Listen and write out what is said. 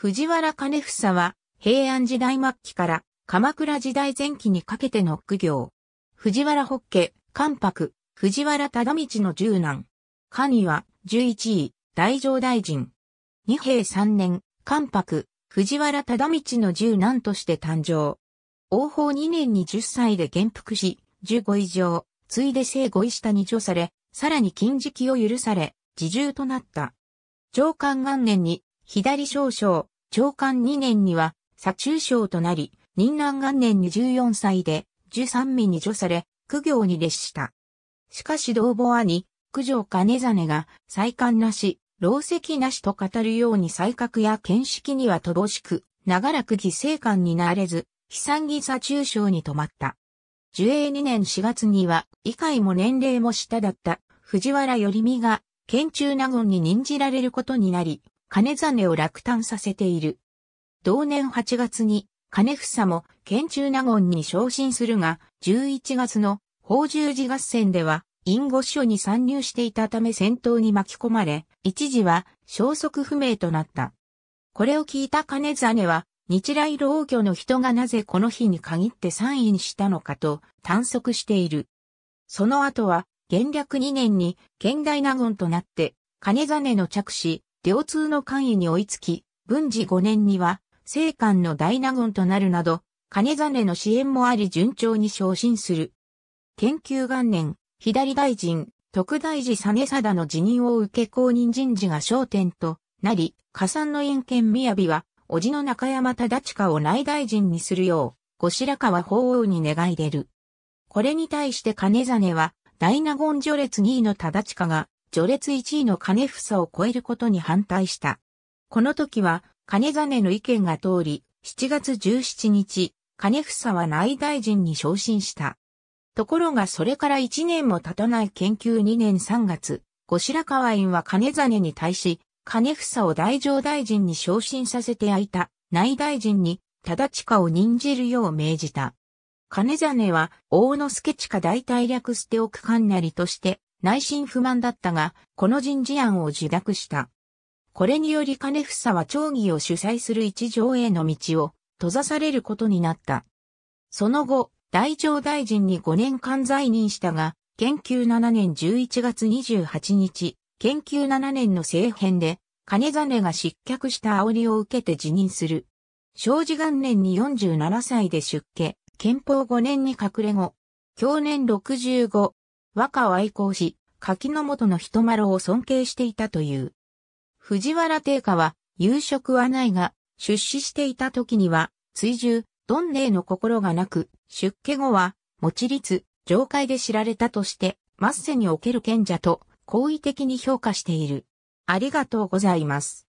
藤原兼房は平安時代末期から鎌倉時代前期にかけての苦行。藤原北家、関白、藤原忠道の十男。神は11位、大乗大臣。二平三年、関白、藤原忠道の十男として誕生。王法二年に十歳で元服し、十五以上、ついで生五位下に除され、さらに禁期を許され、自重となった。上官元年に左少将、長官2年には、左中将となり、任南元年に14歳で、十三民に除され、苦行に列した。しかし同母兄、九条兼真が、再官なし、老石なしと語るように才覚や見識には乏しく、長らく犠牲官になれず、悲惨に左中将に止まった。樹英2年4月には、以外も年齢も下だった、藤原頼美が、県中納言に任じられることになり、金真を落胆させている。同年8月に金房も県中納言に昇進するが、11月の宝十字合戦では、隠語書に参入していたため戦闘に巻き込まれ、一時は消息不明となった。これを聞いた金真は、日来老居の人がなぜこの日に限って参院したのかと探索している。その後は、元略2年に、県大納言となって、金真の着手、両通の官位に追いつき、文治5年には、聖官の大納言となるなど、金真の支援もあり順調に昇進する。研究元年、左大臣、特大寺実貞の辞任を受け公認人事が焦点となり、加算の院宮雅は、叔父の中山忠親を内大臣にするよう、後白河法皇に願い出る。これに対して金真は、大納言序列2位の忠親が、序列1位の金房を超えることに反対した。この時は、金根の意見が通り、7月17日、金房は内大臣に昇進した。ところがそれから1年も経たない研究2年3月、後白河院は金根に対し、金房を大乗大臣に昇進させてあいた内大臣に、忠親を任じるよう命じた。金根は、大野助下大体略捨て奥官なりとして、内心不満だったが、この人事案を受諾した。これにより金房は町議を主催する一条への道を閉ざされることになった。その後、大町大臣に5年間在任したが、研究7年11月28日、研究7年の政変で、金ネが失脚した煽りを受けて辞任する。正治元年に47歳で出家、憲法5年に隠れ後、去年65、和歌を愛好し、柿の元の人丸を尊敬していたという。藤原定家は、夕食はないが、出資していた時には、追従、どね霊の心がなく、出家後は、持ち立、上界で知られたとして、末世における賢者と、好意的に評価している。ありがとうございます。